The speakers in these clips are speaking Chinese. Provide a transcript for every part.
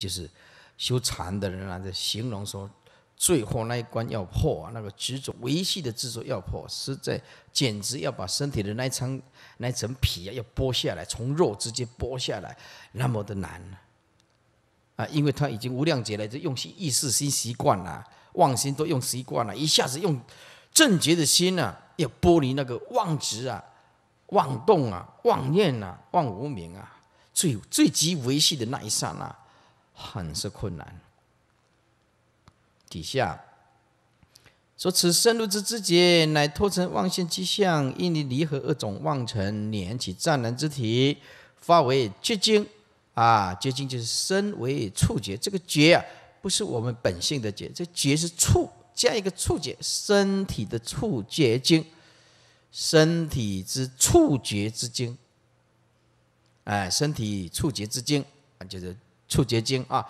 就是修禅的人啊，在形容说，最后那一关要破啊，那个执着维系的执着要破，实在简直要把身体的那一层那一层皮啊，要剥下来，从肉直接剥下来，那么的难啊！因为他已经无量劫了，这用心意识心习惯了，妄心都用习惯了，一下子用正觉的心啊，要剥离那个妄执啊、妄动啊、妄念啊、妄无明啊，最最极维系的那一刹那。很是困难。底下说：“此身入之之节，乃托成妄现之相，因离离合二种妄尘，捻起湛然之体，发为结晶。啊，结晶就是身为触觉，这个觉啊，不是我们本性的觉，这觉是触，加一个触觉，身体的触觉经，身体之触觉之经。哎，身体触觉之啊，就是。”触结晶啊，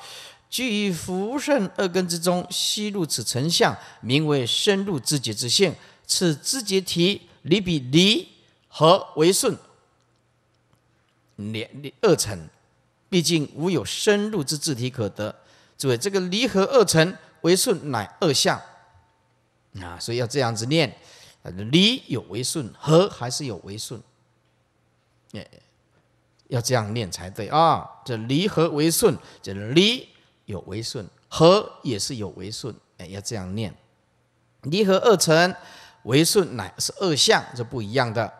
居于福顺二根之中，吸入此成相，名为深入知觉之性。此知觉体离彼离合为顺，两二成，毕竟无有深入之字体可得。诸位，这个离合二成为顺，乃二相啊，所以要这样子念：离有为顺，和还是有为顺。要这样念才对啊！这离合为顺，这离有为顺，合也是有为顺。哎，要这样念，离合二成为顺，乃是二相这不一样的。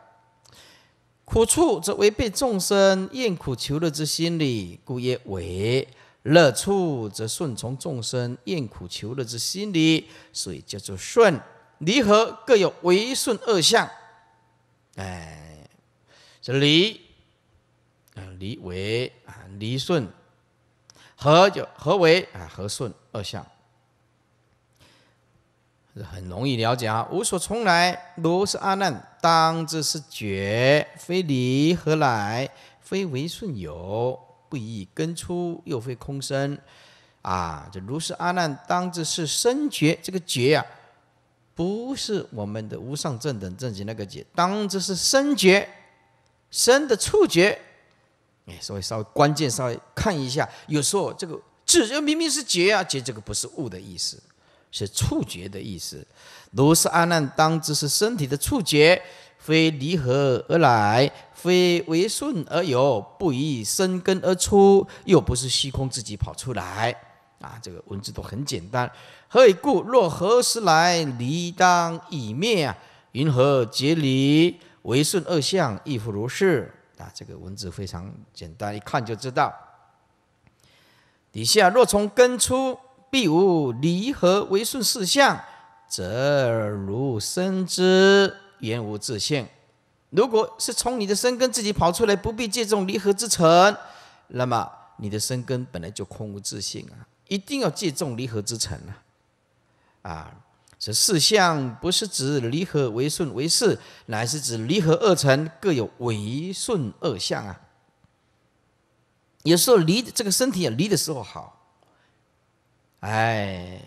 苦处则违背众生厌苦求乐之心理，故曰为；乐处则顺从众生厌苦求乐之心理，所以叫做顺。离合各有为顺二相。哎，这离。离为啊，离顺，和就和为啊，和顺二相，这很容易了解啊。无所从来，如是阿难，当知是觉，非离何来？非为顺有，不以根出，又非空生。啊，这如是阿难，当知是生觉。这个觉啊，不是我们的无上正等正觉那个觉，当知是生觉，生的触觉。哎，所以稍微关键，稍微看一下，有时候这个字，明明是“觉”啊，“觉”这个不是“悟”的意思，是触觉的意思。如是阿难，当知是身体的触觉，非离合而来，非为顺而有，不以生根而出，又不是虚空自己跑出来。啊，这个文字都很简单。何以故？若何时来离，当已灭啊？云何结离？为顺二相，亦复如是。啊，这个文字非常简单，一看就知道。底下若从根出，必无离合为顺事相，则如生之言无自信。如果是从你的生根自己跑出来，不必借重离合之成，那么你的生根本来就空无自信啊！一定要借重离合之成啊！啊！这四相不是指离合为顺为势，乃是指离合二成各有为顺二相啊。有时候离这个身体啊，离的时候好，哎，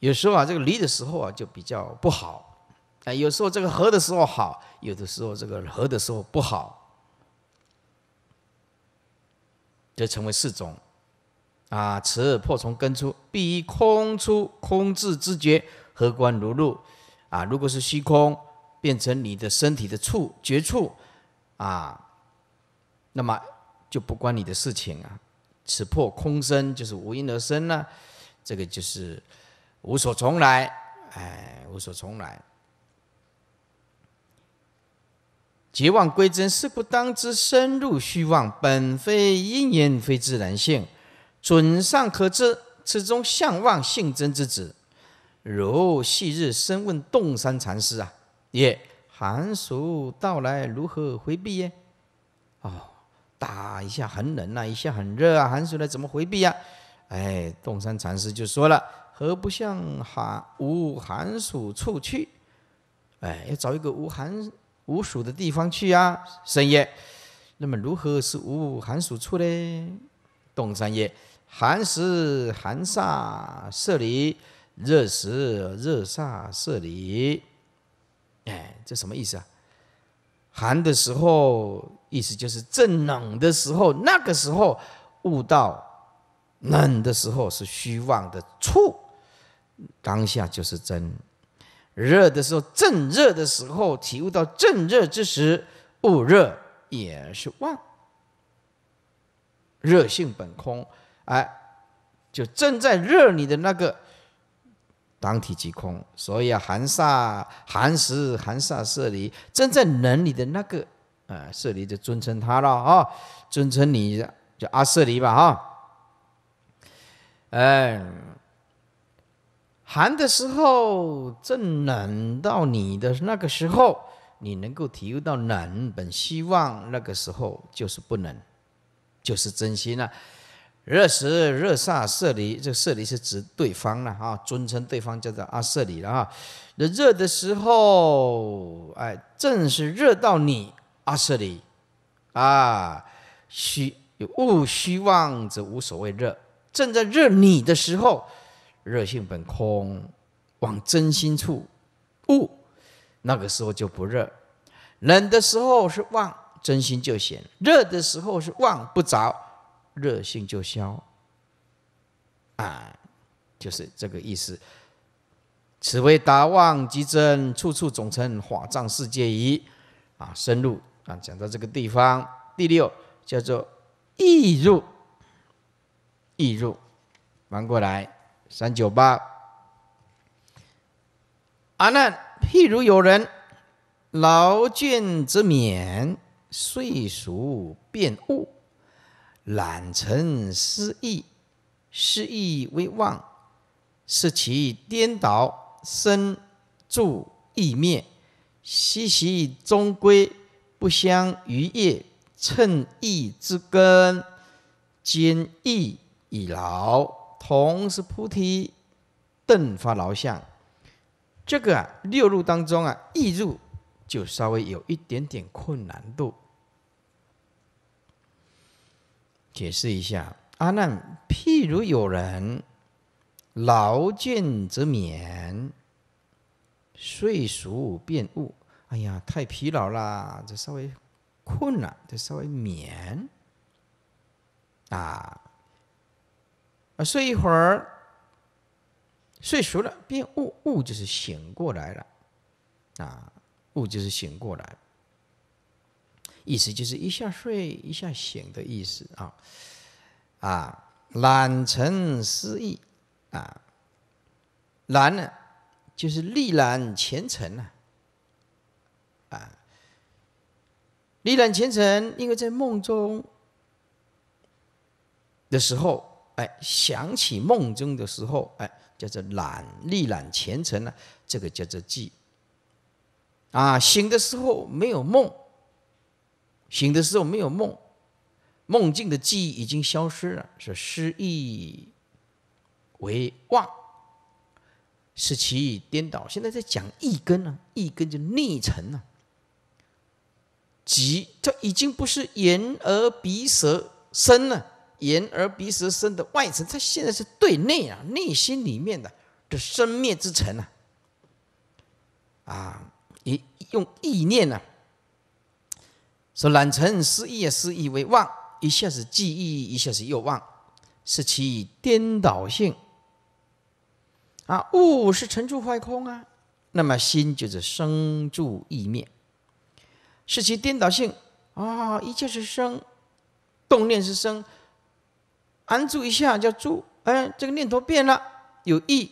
有时候啊这个离的时候啊就比较不好。哎，有时候这个合的时候好，有的时候这个合的时候不好，就成为四种。啊！此破从根出，必以空出空智之觉，何观如露。啊，如果是虚空，变成你的身体的触觉触，啊，那么就不关你的事情啊！此破空生，就是无因而生呢。这个就是无所从来，哎，无所从来，结妄归真。是不当知，深入虚妄，本非因缘，非自然性。准上可知，此中相望性真之子，如昔日深问洞山禅师啊，曰：寒暑到来如何回避耶？哦，打一下很冷呐，一下很热啊，寒暑来怎么回避呀？哎，洞山禅师就说了：何不向寒无寒暑处去？哎，要找一个无寒无暑的地方去啊，深夜，那么如何是无寒暑处嘞？洞山曰。寒时寒煞射离，热时热煞射离。哎，这什么意思啊？寒的时候，意思就是正冷的时候，那个时候悟到冷的时候是虚妄的处，当下就是真。热的时候，正热的时候，体悟到正热之时，悟热也是妄，热性本空。哎，就正在热你的那个当体即空，所以啊，寒煞、寒时、寒煞舍离，正在冷你的那个，呃舍离就尊称他了啊，尊称你就阿舍离吧哈。哎，寒的时候，正冷到你的那个时候，你能够体悟到冷本，希望那个时候就是不冷，就是真心了。热时热煞舍离，这个舍离是指对方了哈，尊称对方叫做阿舍离了哈。那热的时候，哎，正是热到你阿舍离啊，虚勿虚妄则无所谓热，正在热你的时候，热性本空，往真心处悟，那个时候就不热。冷的时候是妄真心就行，热的时候是妄不着。热性就消，啊，就是这个意思。此为达忘即真，处处总称法藏世界仪，啊，深入啊，讲到这个地方。第六叫做易入，易入，翻过来三九八。啊，那譬如有人劳倦则眠，睡熟便误。懒尘失意，失意为妄，是其颠倒生住意灭，悉习终归不相于业，乘意之根，坚意已劳，同是菩提顿发劳相。这个六入当中啊，易入就稍微有一点点困难度。解释一下，阿难，譬如有人劳倦则眠，睡熟便悟。哎呀，太疲劳啦，这稍微困了，这稍微眠啊睡一会儿，睡熟了便悟，悟就是醒过来了啊，悟就是醒过来。意思就是一下睡一下醒的意思啊，啊，懒沉思意啊，懒呢就是历揽前尘呐，啊，历揽前尘，因为在梦中的时候，哎，想起梦中的时候，哎，叫做懒历揽前尘呢，这个叫做记，啊，醒的时候没有梦。醒的时候没有梦，梦境的记忆已经消失了，是失忆为妄，使其颠倒。现在在讲一根啊，一根就逆层啊，即这已经不是眼耳鼻舌身了，眼耳鼻舌身的外层，它现在是对内啊，内心里面的这生灭之尘啊，啊，你用意念啊。说染尘失意啊，失意为妄，一下子记忆，一下子又妄，是其颠倒性啊。物是尘住坏空啊，那么心就是生住异灭，是其颠倒性啊。一切是生，动念是生，安住一下叫住，哎，这个念头变了，有意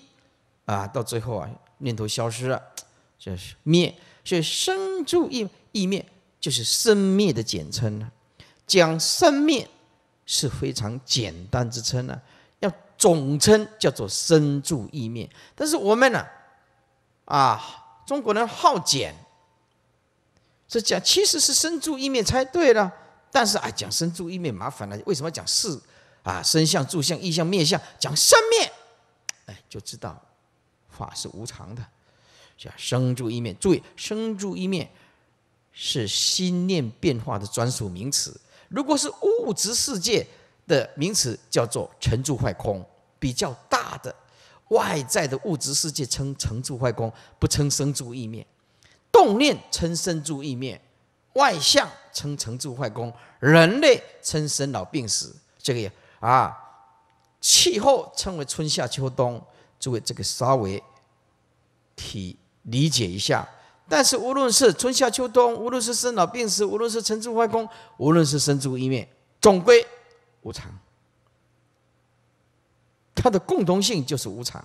啊，到最后啊，念头消失了，这是灭，所以生住异异灭。就是生灭的简称呢，讲生灭是非常简单之称呢，要总称叫做生住意灭。但是我们呢，啊，中国人好简，这讲其实是生住意灭才对了。但是啊，讲生住意灭麻烦了，为什么要讲四？啊，生相住相意相灭相，讲生灭，哎，就知道法是无常的。叫生住意灭，注意生住意灭。是心念变化的专属名词。如果是物质世界的名词，叫做“成住坏空”。比较大的外在的物质世界称“成住坏空”，不称“生住意灭”。动念称“生住意灭”，外向称“成住坏空”。人类称“生老病死”，这个也啊。气候称为“春夏秋冬”，诸位这个稍微体理解一下。但是，无论是春夏秋冬，无论是生老病死，无论是成住坏空，无论是生住异灭，总归无常。它的共同性就是无常。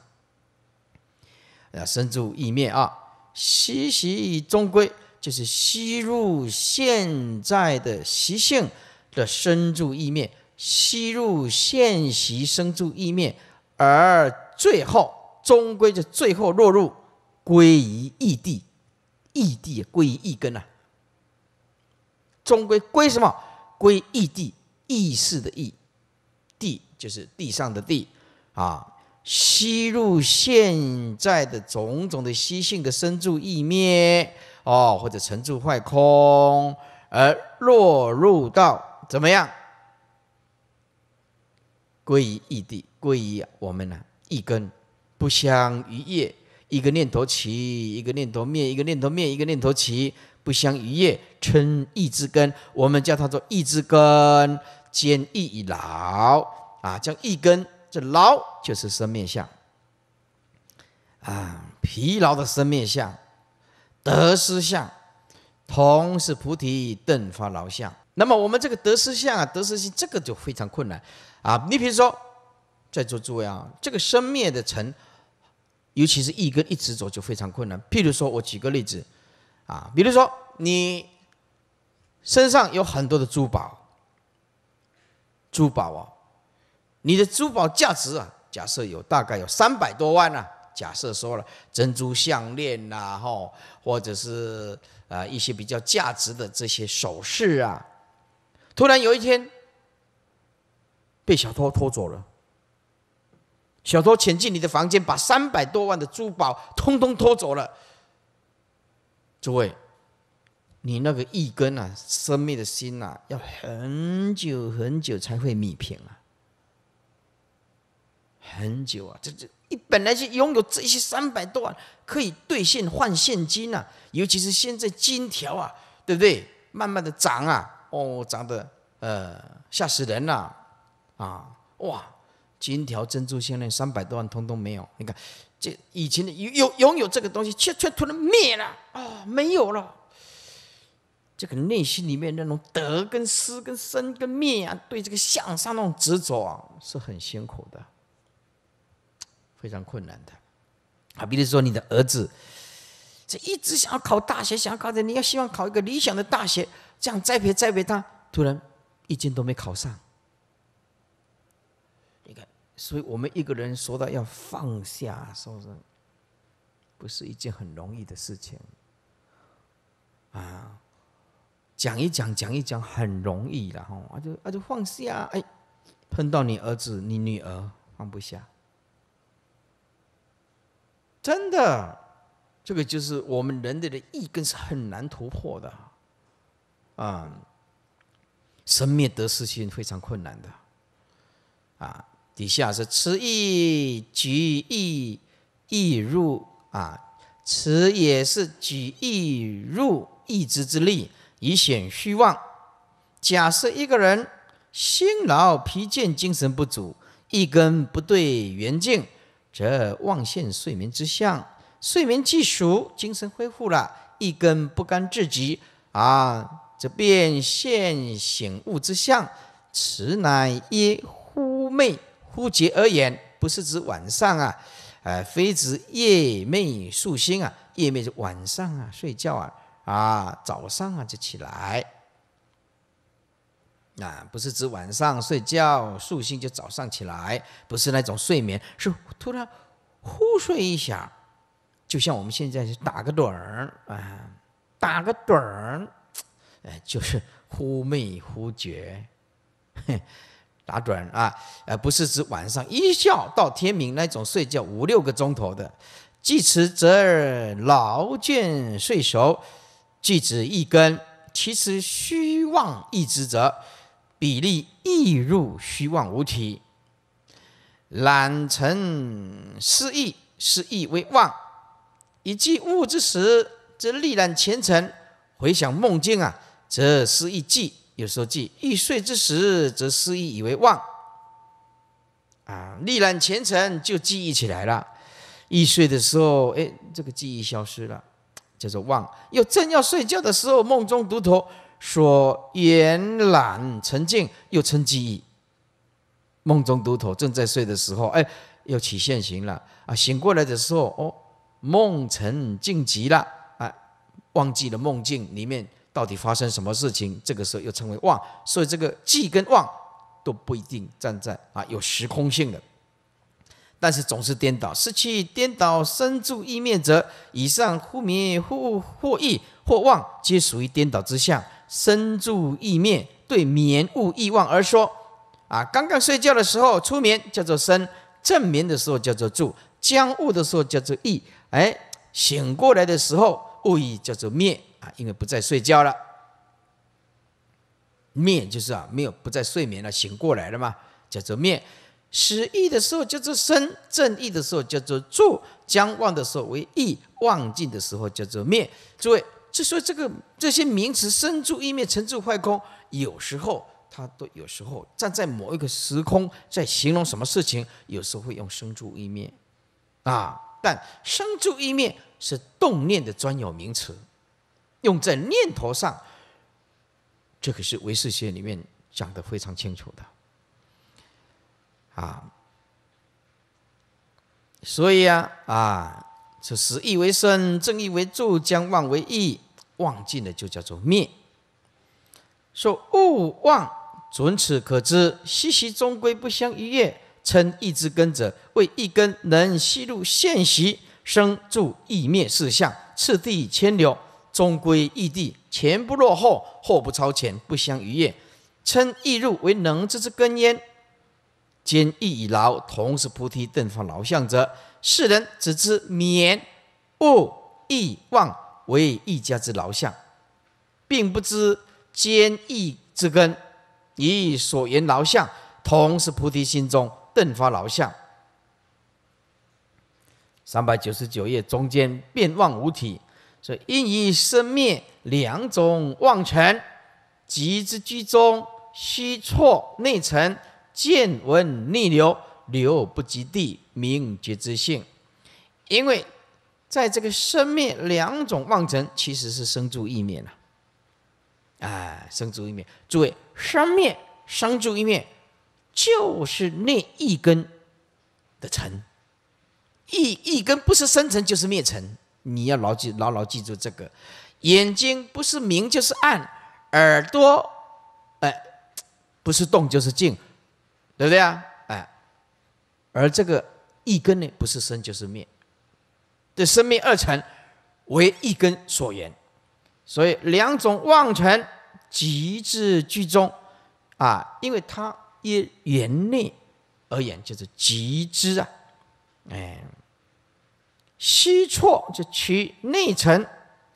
啊，生住异灭啊，习习终归就是吸入现在的习性的生住异灭，吸入现习生住异灭，而最后终归就最后落入归于异地。异地归于一根啊。终归归什么？归异地异世的异地，就是地上的地啊。吸入现在的种种的习性的生住异灭哦，或者成住坏空，而落入到怎么样？归于异地，归于我们呢？一根不相逾业，一个念头起，一个念头灭，一个念头灭，一个念头起，不相逾越，称意之根。我们叫它做意之根，坚意以劳啊，叫意根，这劳就是生灭相啊，疲劳的生灭相，得失相，同是菩提顿发劳相。那么我们这个得失相啊，得失心这个就非常困难啊。你比如说，在座诸位啊，这个生灭的成。尤其是一根一直走就非常困难。譬如说，我举个例子，啊，比如说你身上有很多的珠宝，珠宝啊，你的珠宝价值啊，假设有大概有三百多万呢。假设说了，珍珠项链呐，哈，或者是呃一些比较价值的这些首饰啊，突然有一天被小偷偷走了。小偷潜进你的房间，把三百多万的珠宝通通偷走了。诸位，你那个一根啊，生命的心呐，要很久很久才会弥平啊，很久啊！这这你本来就拥有这些三百多万，可以兑现换现金啊，尤其是现在金条啊，对不对？慢慢的涨啊，哦，涨的呃，吓死人了啊，哇！金条、珍珠项链，三百多万，通通没有。你看，这以前的有拥有这个东西，却却突然灭了啊，没有了。这个内心里面那种德跟失、跟生跟灭啊，对这个向上那种执着啊，是很辛苦的，非常困难的。好，比如说你的儿子，这一直想要考大学，想要考的，你要希望考一个理想的大学，这样栽培栽培他，突然一间都没考上。所以我们一个人说到要放下，是不是？不是一件很容易的事情。啊，讲一讲，讲一讲很容易了后啊就啊就放下，哎，碰到你儿子、你女儿放不下，真的，这个就是我们人类的一根是很难突破的，啊，生灭得失心非常困难的，啊。底下是持意举意意入啊，持也是举意入意之之力，以显虚妄。假设一个人心劳疲倦，精神不足，一根不对圆境，则妄现睡眠之相；睡眠既熟，精神恢复了，一根不甘至极啊，则变现醒悟之相。此乃一忽昧。忽觉而言，不是指晚上啊，呃，非指夜寐宿星啊。夜寐是晚上啊，睡觉啊，啊，早上啊就起来。啊，不是指晚上睡觉宿醒就早上起来，不是那种睡眠，是突然忽睡一下，就像我们现在是打个盹儿啊，打个盹儿，哎，就是忽寐忽觉。打盹啊，呃，不是指晚上一觉到天明那种睡觉五六个钟头的。既此则劳倦睡熟，既指一根，其实虚妄一之者，比例亦入虚妄无体。懒尘失意，失意为妄，以记物之时，则历览前尘，回想梦境啊，则失一记。有时候记，欲睡之时，则失忆以为忘，啊，历览前尘就记忆起来了。欲睡的时候，哎，这个记忆消失了，叫做忘。又正要睡觉的时候，梦中独头所延揽沉静，又称记忆。梦中独头正在睡的时候，哎，又起现行了，啊，醒过来的时候，哦，梦沉晋级了，啊，忘记了梦境里面。到底发生什么事情？这个时候又称为妄，所以这个记跟妄都不一定站在啊有时空性的，但是总是颠倒。失去颠倒生住意灭者，以上忽眠忽或意或旺，皆属于颠倒之相。生住意灭，对眠物意望而说啊。刚刚睡觉的时候出眠叫做生，正眠的时候叫做住，将悟的时候叫做意，哎，醒过来的时候悟意叫做灭。啊，因为不再睡觉了，灭就是啊，没有不再睡眠了，醒过来了嘛，叫做灭。失意的时候叫做生，正义的时候叫做住，将忘的时候为意，忘尽的时候叫做灭。诸位就说这个这些名词生住意灭成住坏空，有时候他都有时候站在某一个时空在形容什么事情，有时候会用生住意灭啊，但生住意灭是动念的专有名词。用在念头上，这可是唯识学里面讲的非常清楚的啊。所以啊，啊，这实意为生，正意为住，将妄为意，忘尽了就叫做灭。说勿忘，准此可知，息息终归不相逾越。称意之根者，为意根，能吸入现习，生住意灭四相，次第牵流。终归异地，前不落后，后不超前，不相逾越，称易入为能知之根焉。坚易以劳同是菩提顿发劳相者，世人只知眠恶易忘为一家之劳相，并不知坚易之根。以所言劳相同是菩提心中顿发劳相。三百九十九页中间变妄无体。所以，应以生灭两种妄尘即之居中，虚错内尘见闻逆流，流不及地，名觉之性。因为在这个生灭两种妄尘，其实是生住异灭了。哎，生住异灭，诸位，生灭、生住异灭，就是那一根的尘，一一根不是生尘就是灭尘。你要牢记、牢牢记住这个：眼睛不是明就是暗，耳朵哎不是动就是静，对不对啊？哎，而这个一根呢，不是生就是灭，这生命二成为一根所缘，所以两种妄尘极致居中啊，因为它一缘内而言就是极之啊，哎。息错就取内层，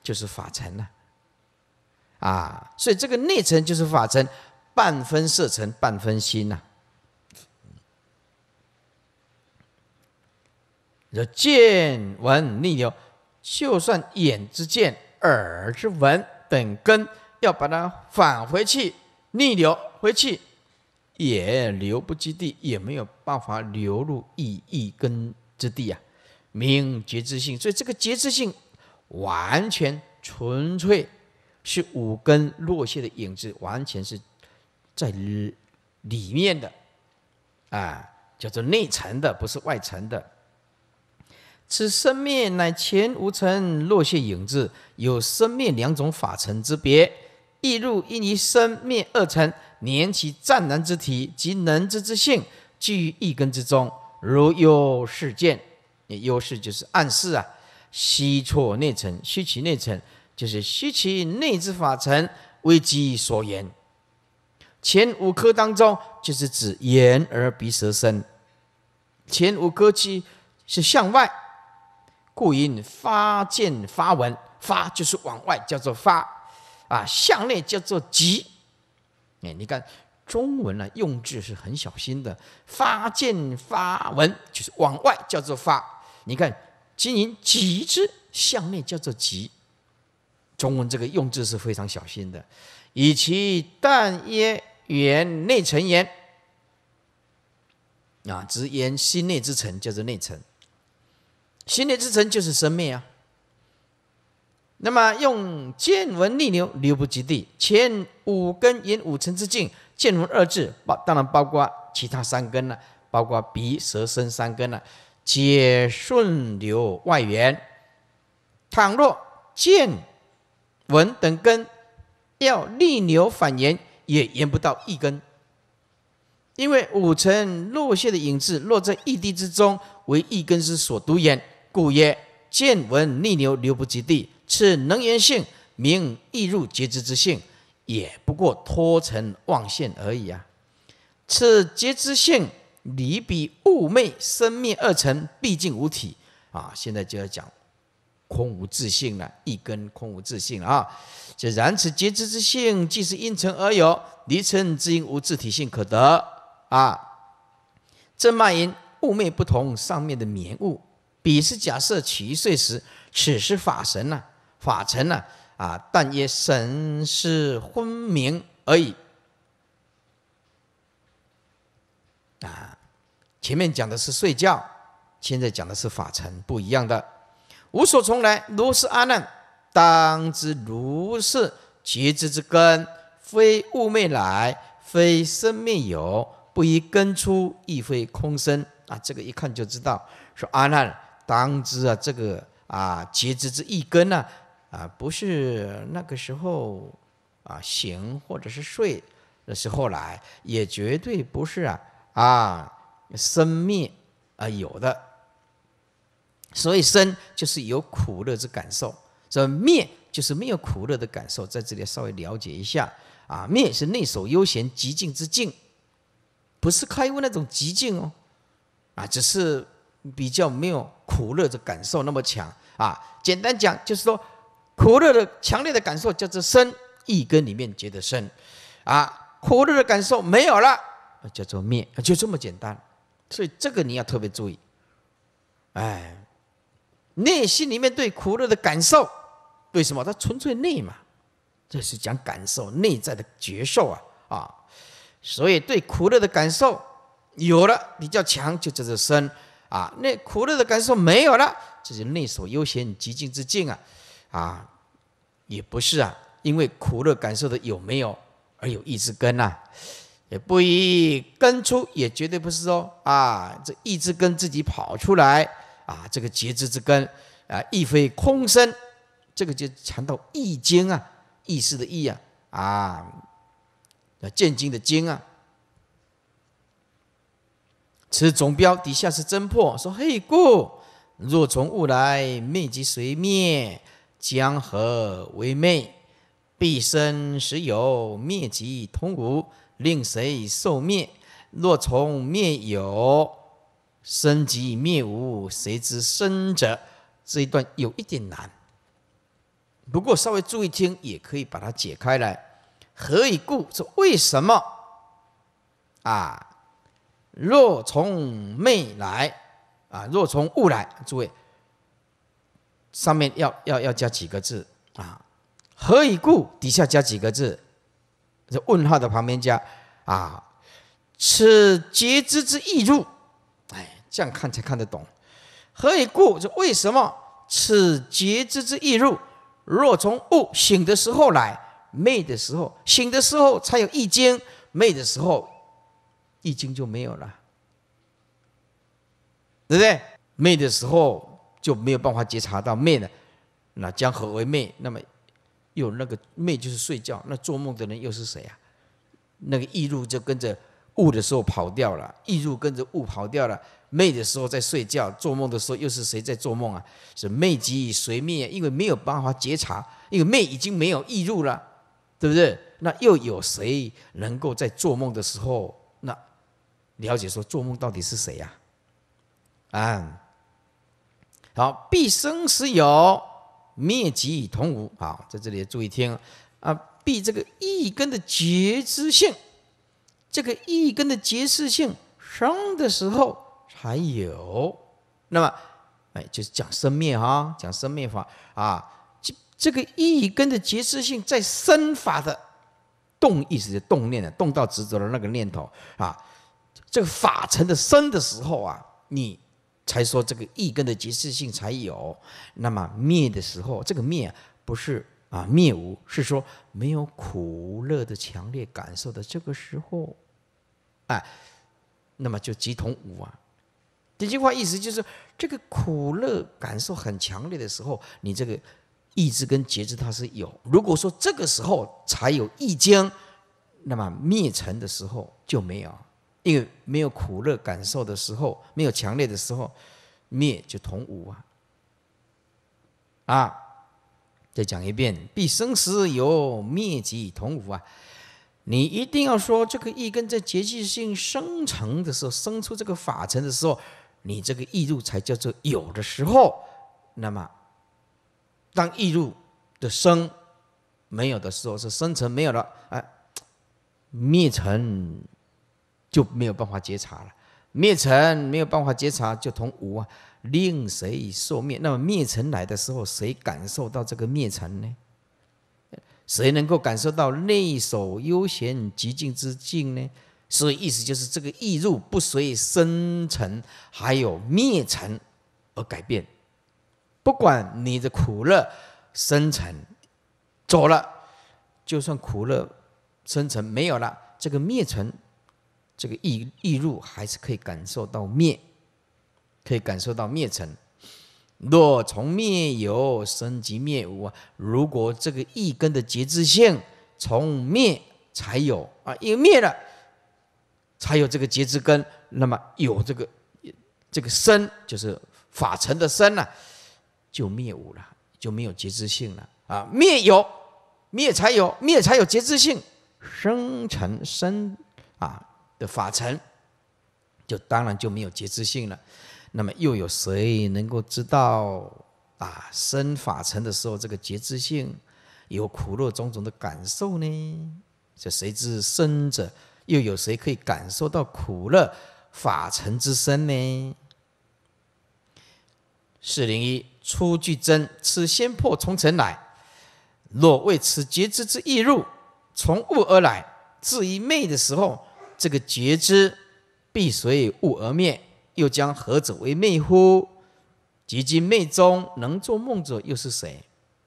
就是法尘了啊！所以这个内层就是法尘，半分色尘，半分心呐。这见闻逆流，就算眼之见、耳之闻等根，要把它返回去逆流回去，也流不及地，也没有办法流入一一根之地啊！名觉之性，所以这个节制性完全纯粹是五根落谢的影子，完全是，在里面的，啊，叫做内层的，不是外层的。此生灭乃前无尘落谢影子，有生灭两种法尘之别。一入因于生灭二尘，连其湛然之体及能知之性，聚于一根之中，如有是见。优势就是暗示啊，吸错内尘，吸其内尘，就是吸其内之法尘为己所言。前五科当中，就是指眼耳鼻舌身。前五科七是向外，故应发见发闻，发就是往外，叫做发啊，向内叫做急。哎，你看中文呢，用字是很小心的，发见发闻就是往外，叫做发。你看，金银吉之向内叫做吉。中文这个用字是非常小心的，以其但曰缘内尘言。啊，直言心内之城叫做内尘。心内之城就是生命啊。那么用见闻逆流，流不及地。前五根引五尘之境，见闻二字包当然包括其他三根了，包括鼻、舌、身三根了。皆顺流外缘，倘若见闻等根要逆流反言，也言不到一根。因为五尘落现的影子落在一地之中，为一根之所独言，故曰见闻逆流流不及地。此能言性名亦入结知之性，也不过脱尘望现而已啊。此结知性。离比物昧生灭二成毕竟无体啊！现在就要讲空无自性了，一根空无自性啊！这然此皆知之性，既是因尘而有，离尘之因无自体性可得啊！正脉因物昧不同，上面的绵物，彼是假设其碎时，此是法神呐，法尘呐啊！但也神是昏迷而已啊！前面讲的是睡觉，现在讲的是法尘，不一样的。无所从来，如是阿难，当知如是觉知之根，非物灭来，非生灭有，不以根出，亦非空生。啊，这个一看就知道，说阿难当知啊，这个啊觉知之一根呢，啊不是那个时候啊行或者是睡的时候来，也绝对不是啊啊。生灭啊，有的，所以生就是有苦乐之感受，这灭就是没有苦乐的感受。在这里稍微了解一下啊，灭是内守悠闲极静之境，不是开悟那种极静哦，啊，只是比较没有苦乐的感受那么强啊。简单讲就是说，苦乐的强烈的感受叫做生，一根里面觉的生，啊，苦乐的感受没有了，叫做灭，就这么简单。所以这个你要特别注意，哎，内心里面对苦乐的感受，对什么？它纯粹内嘛，这是讲感受内在的觉受啊啊，所以对苦乐的感受有了比较强，就在这生啊；那苦乐的感受没有了，这是内所悠闲极静之境啊啊，也不是啊，因为苦乐感受的有没有而有意志根呐。也不宜根出，也绝对不是说啊，这一支根自己跑出来啊，这个节制之根啊，亦非空生，这个就谈到易经啊，易事的易啊，啊，见经的经啊，此总标底下是真破说，嘿，故若从物来，灭即随灭，江河为灭，必生时有，灭即通无。令谁以受灭？若从灭有，生即灭无，谁知生者？这一段有一点难，不过稍微注意听，也可以把它解开来。何以故？是为什么？啊？若从昧来，啊？若从物来，诸位，上面要要要加几个字啊？何以故？底下加几个字？在问号的旁边加，啊，此觉知之意入，哎，这样看才看得懂。何以故？这为什么？此觉知之意入，若从悟醒的时候来，昧的时候，醒的时候才有易经，昧的时候易经就没有了，对不对？昧的时候就没有办法觉察到昧了，那将何为昧？那么。有那个寐就是睡觉，那做梦的人又是谁啊？那个意入就跟着悟的时候跑掉了，意入跟着悟跑掉了，寐的时候在睡觉，做梦的时候又是谁在做梦啊？是寐即以随灭，因为没有办法觉察，因为寐已经没有意入了，对不对？那又有谁能够在做梦的时候，那了解说做梦到底是谁呀？啊，好，毕生是有。灭即同无啊，在这里注意听啊，必这个一根的觉知性，这个一根的觉知性生的时候才有。那么，哎，就是讲生灭啊，讲生灭法啊。这这个一根的觉知性在生法的动意识、动念的动到执着的那个念头啊，这个法尘的生的时候啊，你。才说这个意根的节制性才有，那么灭的时候，这个灭不是啊灭无，是说没有苦乐的强烈感受的这个时候，哎，那么就即同无啊。这句话意思就是，这个苦乐感受很强烈的时候，你这个意志跟节制它是有；如果说这个时候才有意经，那么灭尘的时候就没有。因为没有苦乐感受的时候，没有强烈的时候，灭就同无啊！啊，再讲一遍，必生时有，灭即同无啊！你一定要说，这个意根在节气性生成的时候，生出这个法尘的时候，你这个意入才叫做有的时候。那么，当意入的生没有的时候，是生成没有了，哎，灭尘。就没有办法觉察了，灭尘没有办法觉察，就同无啊，令谁以受灭？那么灭尘来的时候，谁感受到这个灭尘呢？谁能够感受到内守悠闲寂静之境呢？所以意思就是，这个意入不随生尘还有灭尘而改变，不管你的苦乐生尘走了，就算苦乐生尘没有了，这个灭尘。这个易易入还是可以感受到灭，可以感受到灭尘。若从灭有生及灭无啊，如果这个一根的节制性从灭才有啊，因为灭了才有这个节制根，那么有这个这个生就是法尘的生呢，就灭无了，就没有节制性了啊。灭有灭才有灭才有节制性，生成生啊。的法尘，就当然就没有觉知性了。那么，又有谁能够知道啊？生法尘的时候，这个觉知性有苦乐种种的感受呢？这谁知生者？又有谁可以感受到苦乐法尘之身呢？四零一初具真，此先破从尘来。若为此觉知之义入从物而来，至于昧的时候。这个觉知必随物而灭，又将何者为魅乎？及今魅中能做梦者又是谁？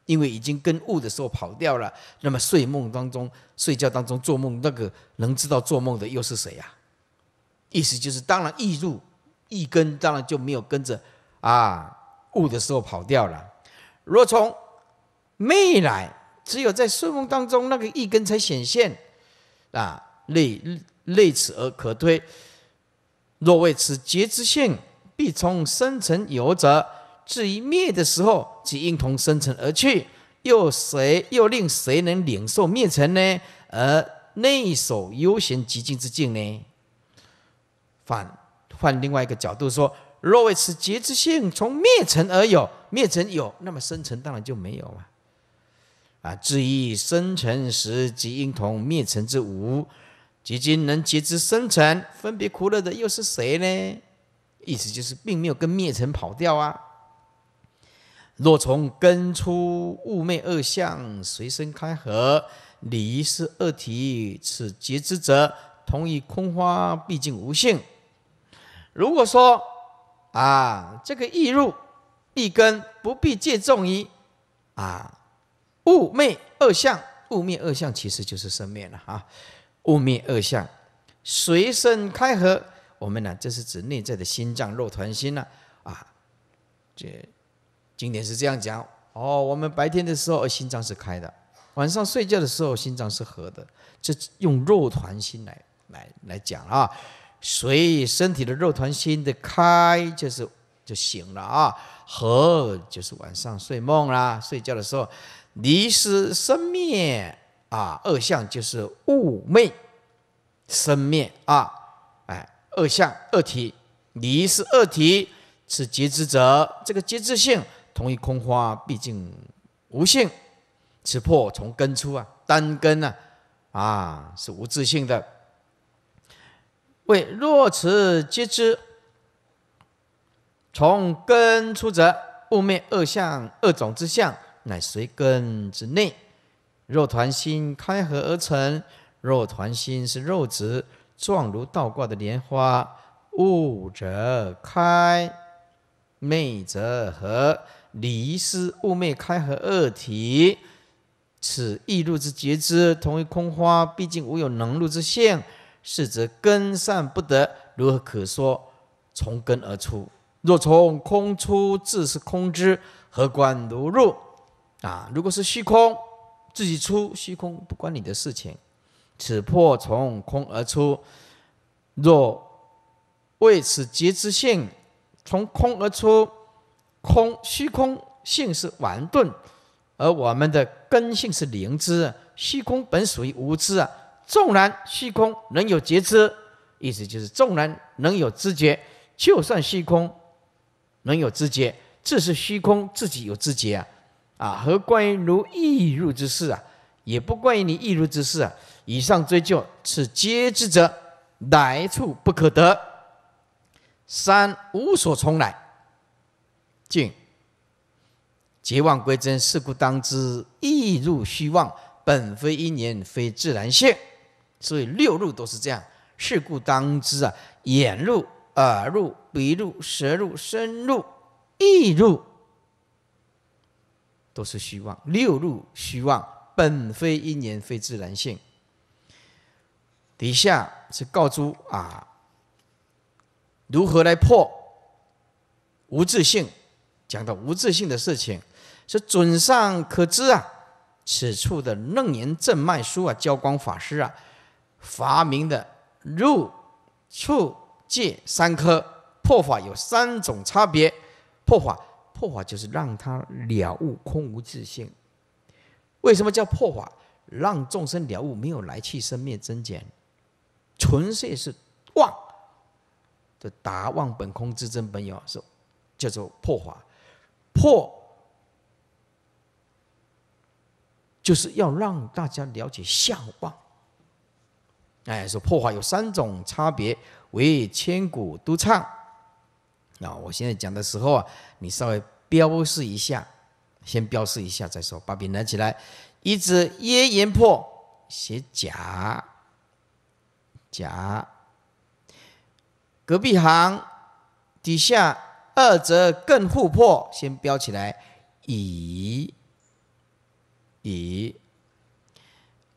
因为已经跟物的时候跑掉了，那么睡梦当中、睡觉当中做梦，那个能知道做梦的又是谁呀？意思就是，当然易入易根，当然就没有跟着啊物的时候跑掉了。若从寐来，只有在睡梦当中，那个易根才显现啊，类类此而可推，若为此节之性必从生成有者，至于灭的时候，即应同生成而去，又谁又令谁能领受灭尘呢？而内守悠闲极静之境呢？反换另外一个角度说，若为此节之性从灭尘而有，灭尘有，那么生成当然就没有了。啊，至于生成时，即应同灭尘之无。即今能截知生成分别苦乐的又是谁呢？意思就是并没有跟灭尘跑掉啊。若从根出，物灭二相随身开合，离是二体，此截知者同于空花，毕竟无性。如果说啊，这个易入一根，不必借重于啊物灭二相，物灭二相其实就是生灭了哈。物灭二相，随身开合。我们呢，这是指内在的心脏肉团心呢。啊，这经典是这样讲。哦，我们白天的时候心脏是开的，晚上睡觉的时候心脏是合的。这用肉团心来来来讲啊，随身体的肉团心的开，就是就醒了啊；合就是晚上睡梦啦，睡觉的时候离失生灭。啊，二相就是物昧生灭啊，哎，二相二体离是二体，是结之者，这个结之性同一空花，毕竟无性，此破从根出啊，单根呢，啊是无自性的，为若此结之从根出者，物灭二相二种之相，乃随根之内。肉团心开合而成，肉团心是肉质，状如倒挂的莲花，悟则开，昧则合，离思，悟昧开合二体，此意入之觉知同为空花，毕竟无有能入之性，是则根善不得，如何可说从根而出？若从空出，自是空之，何观如入？啊，如果是虚空。自己出虚空不关你的事情，此破从空而出，若为此觉之性从空而出，空虚空性是顽钝，而我们的根性是灵知，虚空本属于无知啊。纵然虚空能有觉知，意思就是纵然能有知觉，就算虚空能有知觉，这是虚空自己有知觉啊。啊，何关于如易入之事啊，也不关于你易入之事啊。以上追究，此皆之者，来处不可得，三无所从来。静结妄归真，是故当知易入虚妄，本非因缘，非自然性。所以六入都是这样，是故当知啊，眼入、耳入、鼻入、舌入、身入、意入。都是虚妄，六入虚妄，本非因缘，非自然性。底下是告诸啊，如何来破无自性？讲到无自性的事情，是准上可知啊。此处的楞严正脉书啊，教光法师啊发明的入处界三科破法有三种差别破法。破法就是让他了悟空无自性。为什么叫破法？让众生了悟没有来去生灭增减，纯粹是妄的达妄本空之真本有，是叫做破法。破就是要让大家了解相妄。哎，说破法有三种差别，为千古独唱。啊，我现在讲的时候啊，你稍微标示一下，先标示一下再说。把笔拿起来，一指耶言破，写甲甲。隔壁行底下二者更互破，先标起来乙乙。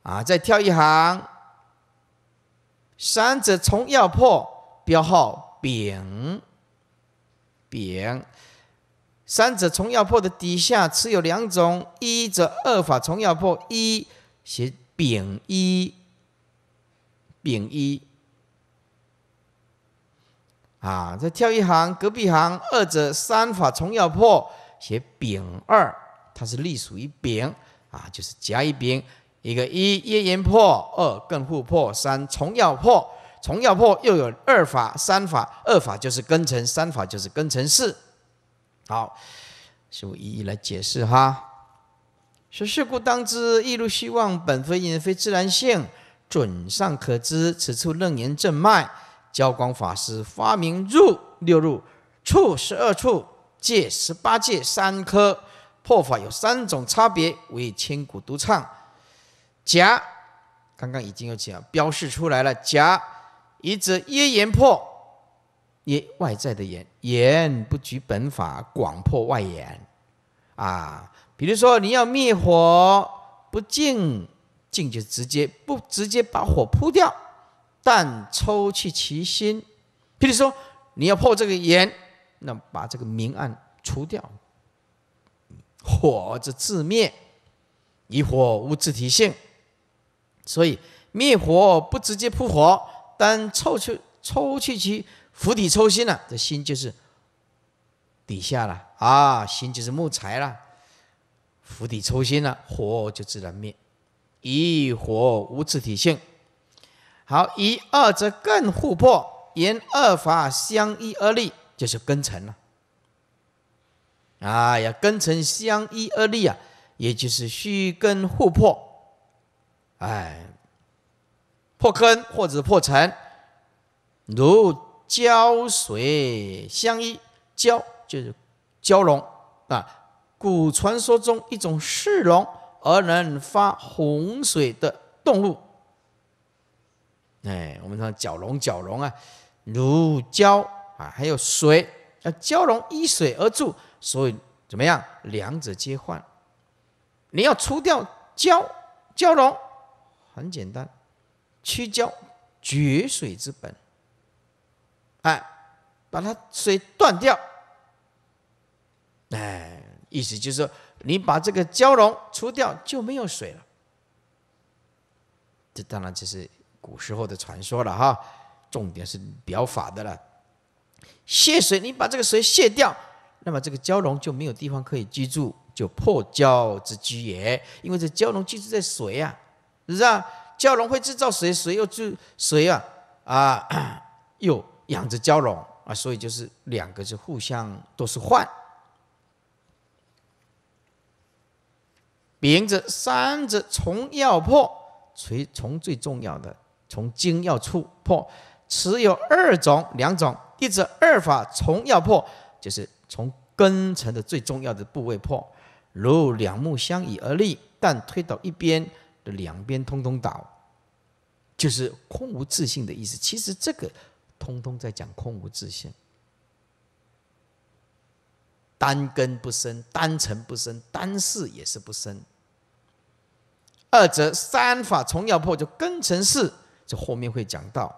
啊，再跳一行，三者从要破，标号丙。丙，三者从咬破的底下持有两种，一者二法从咬破，一写丙一，丙一，啊，再跳一行，隔壁行二者三法从咬破，写丙二，它是隶属于丙，啊，就是甲乙丙，一个一叶炎破，二更护破，三重咬破。从要破，又有二法、三法。二法就是根尘，三法就是根尘四。好，师父一一来解释哈。是事故当知，一如希望本非因，非自然性，准上可知。此处楞严正脉，交光法师发明入六入处十二处，界十八界，三科破法有三种差别，为千古独唱。甲，刚刚已经有讲标示出来了。甲。以者业言破，业外在的言言不举本法，广破外言啊。比如说你要灭火，不净净就直接不直接把火扑掉，但抽去其心。比如说你要破这个言，那把这个明暗除掉，火自自灭，以火无自体性，所以灭火不直接扑火。但抽去、抽去其釜底抽薪了，这心就是底下了啊，心就是木材了，釜底抽薪了，火就自然灭。一火无自体性，好，一二则更互破，言二法相依而立，就是根尘了。哎呀，根尘相依而立啊，也就是虚根互破，哎。破坑或者破城，如胶水相依，胶就是蛟龙啊。古传说中一种是龙而能发洪水的动物。哎，我们说蛟龙，蛟龙啊，如胶啊，还有水啊，蛟龙依水而住，所以怎么样？两者皆换。你要除掉胶蛟龙，很简单。去蛟，绝水之本，哎，把它水断掉，哎，意思就是说，你把这个蛟龙除掉就没有水了。这当然这是古时候的传说了哈，重点是表法的了。泄水，你把这个水泄掉，那么这个蛟龙就没有地方可以居住，就破蛟之居也。因为这蛟龙居住在水呀，是不是啊？蛟龙会制造谁？谁又制谁啊？啊，又养着蛟龙啊，所以就是两个是互相都是换。丙子、三者从要破，锤从最重要的从经要处破。持有二种两种，一者二法从要破，就是从根层的最重要的部位破。如两目相倚而立，但推到一边。的两边通通倒，就是空无自性的意思。其实这个通通在讲空无自性，单根不生，单尘不生，单事也是不生。二则三法从要破，就根尘事，就后面会讲到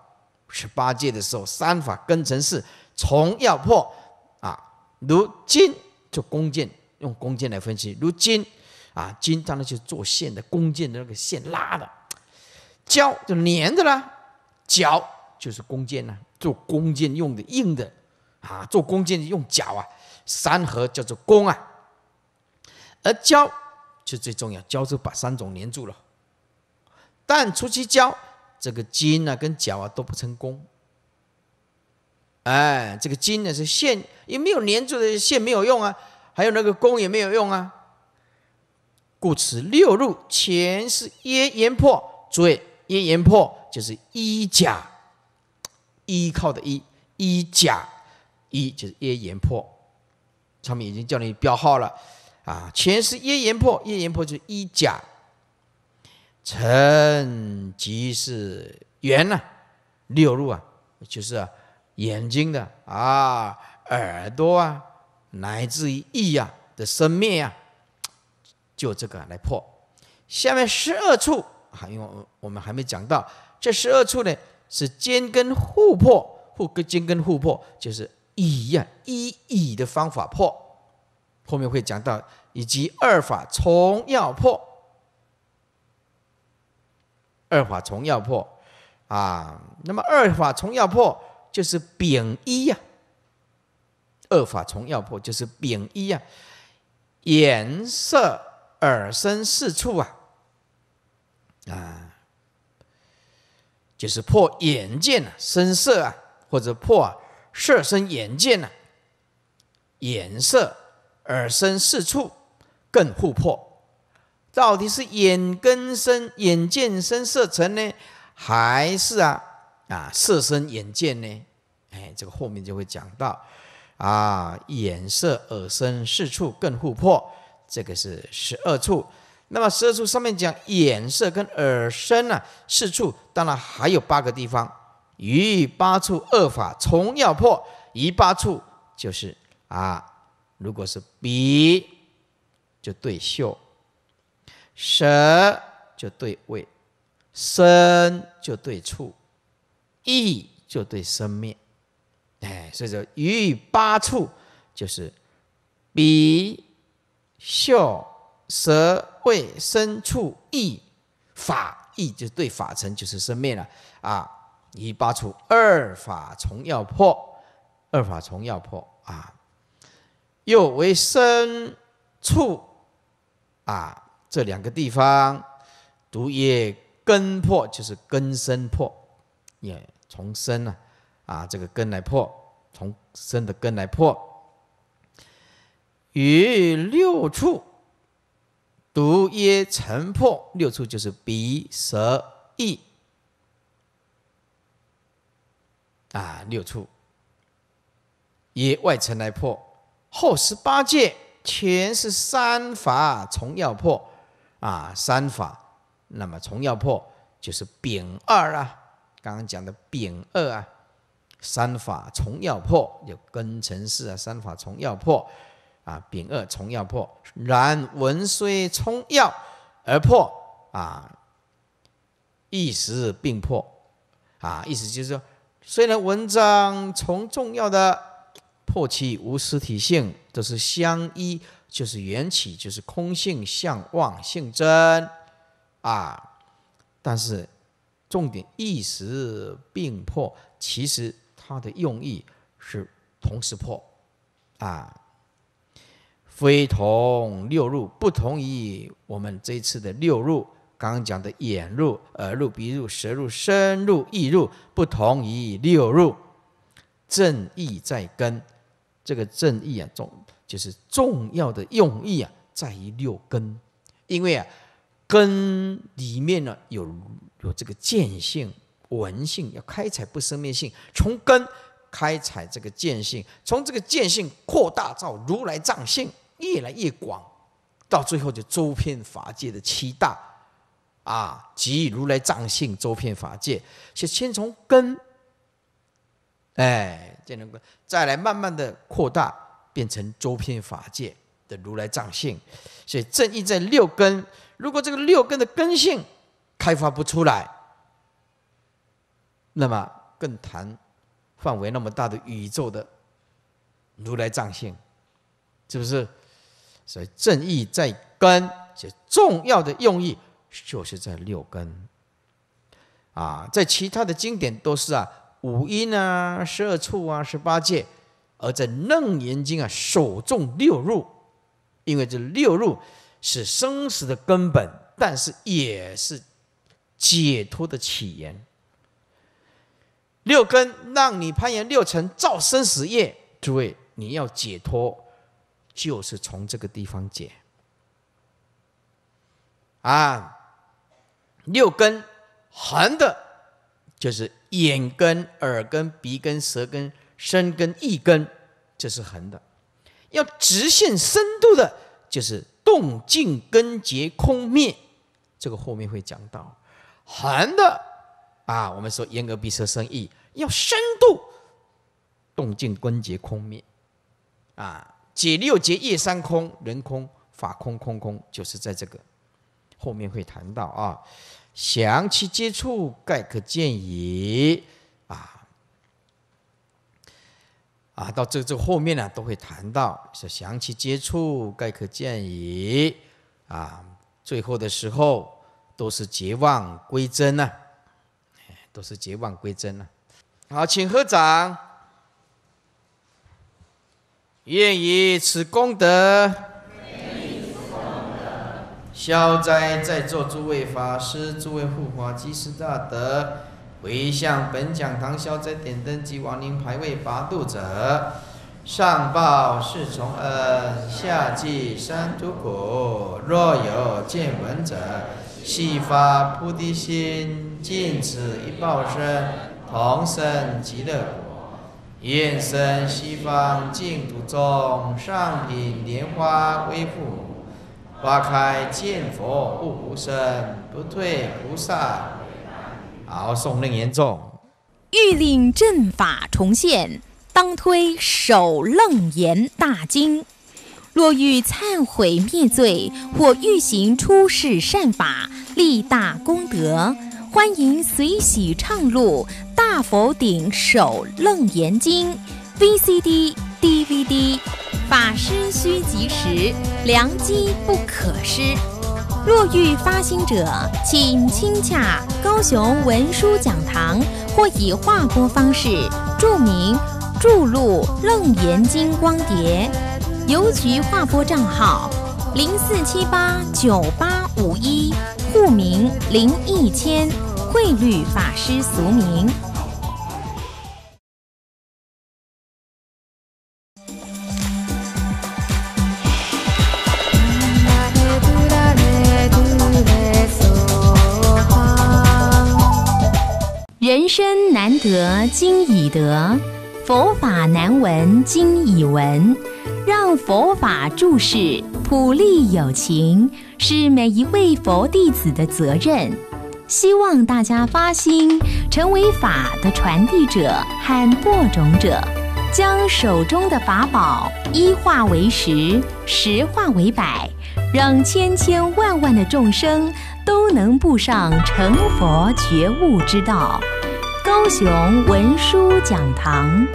十八界的时候，三法根尘事从要破啊。如今就弓箭，用弓箭来分析，如今。啊，金然就是做线的弓箭的那个线拉的，胶就粘的啦，脚就是弓箭呢，做弓箭用的硬的，啊，做弓箭用脚啊，三合叫做弓啊，而胶就最重要，胶就把三种粘住了，但除去胶，这个金呢跟脚啊都不成功，哎，这个金呢是线，也没有粘住的线没有用啊，还有那个弓也没有用啊。故此六入全是耶眼破，注意耶眼破就是依甲依靠的依，依甲依就是耶眼破。上面已经叫你标号了啊，全是耶眼破，耶眼破就是依甲。成即是缘呐，六入啊就是眼睛的啊、耳朵啊，乃至于意呀的生灭呀。就这个来破，下面十二处还为我们还没讲到，这十二处呢是尖根互破，互根尖根互破，就是以呀，以乙的方法破，后面会讲到，以及二法从要破，二法从要破，啊，那么二法从要破就是丙一呀，二法从要破就是丙一呀，颜色。耳身四处啊，啊，就是破眼见啊，声色啊，或者破色身眼见啊，眼色耳身四处更护破。到底是眼根生眼见生色尘呢，还是啊啊色身眼见呢？哎，这个后面就会讲到。啊，眼色耳身四处更护破。这个是十二处，那么十二处上面讲眼色跟耳声呢四处，当然还有八个地方，余八处二法从要破。余八处就是啊，如果是鼻就对嗅，舌就对味，身就对触，意就对身命。哎，所以说余八处就是鼻。嗅舌味深处意法意就对法尘就是生灭了啊，以拔除二法虫要破，二法虫要破啊，又为深处啊这两个地方毒液根破就是根生破也重生了啊，这个根来破重生的根来破。于六处，独耶成破。六处就是鼻、舌、意。啊，六处，以外尘来破。后十八界，前是三法从要破。啊，三法，那么从要破就是丙二啊，刚刚讲的丙二啊，三法从要破有根尘事啊，三法从要破。啊，丙二从要破，然文虽冲要而破啊，一时并破啊，意思就是说，虽然文章从重要的破去无实体性，都是相依，就是缘起，就是空性相望性真啊，但是重点一时并破，其实它的用意是同时破啊。非同六入，不同于我们这一次的六入，刚刚讲的眼入、耳入、鼻入、舌入、身入、意入，不同于六入。正义在根，这个正义啊，重就是重要的用意啊，在于六根，因为啊，根里面呢有有这个见性、闻性，要开采不生灭性，从根开采这个见性，从这个见性扩大造如来藏性。越来越广，到最后就周遍法界的七大啊，即如来藏性周遍法界。是先从根，哎，这根再来慢慢的扩大，变成周遍法界的如来藏性。所以正义在六根，如果这个六根的根性开发不出来，那么更谈范围那么大的宇宙的如来藏性，是不是？所以，正义在根，这重要的用意就是在六根。啊，在其他的经典都是啊，五阴啊、十二处啊、十八界，而在《楞严经》啊，首重六入，因为这六入是生死的根本，但是也是解脱的起源。六根让你攀岩六层造生死业，诸位，你要解脱。就是从这个地方解，啊，六根横的，就是眼根、耳根、鼻根、舌根、身根、意根，这是横的；要直线深度的，就是动静根结空灭，这个后面会讲到。横的啊，我们说眼、耳、鼻、舌、身、意，要深度，动静根结空灭，啊。解六劫夜三空人空法空空空，就是在这个后面会谈到啊。详细接触概可见矣啊啊，到这这后面呢都会谈到是详细接触概可见矣啊。最后的时候都是绝望归真呐，都是绝望归真呐。好，请合掌。愿以此功德，消灾在座诸位法师、诸位护法、积世大德，回向本讲堂消灾、点灯及亡灵牌位拔度者，上报四重恩，下济三途苦。若有见闻者，悉发菩提心，尽此一报身，同生极乐。燕身西方净土中，上品莲花归父花开见佛不无生，不退菩萨。好，诵楞严咒。欲令阵法重现，当推《首楞严大经》。若欲忏悔灭罪，或欲行出世善法，立大功德，欢迎随喜唱录。大佛顶首楞严经 VCD DVD 法师需及时，良机不可失。若欲发心者，请亲洽高雄文殊讲堂，或以画拨方式注明注入《楞严经》光碟。邮局画拨账号：零四七八九八五一，户名：林义谦，汇率法师俗名。身难得，今已得；佛法难闻，今已闻。让佛法注释普利有情，是每一位佛弟子的责任。希望大家发心，成为法的传递者和播种者，将手中的法宝一化为十，十化为百，让千千万万的众生都能步上成佛觉悟之道。高雄文殊讲堂。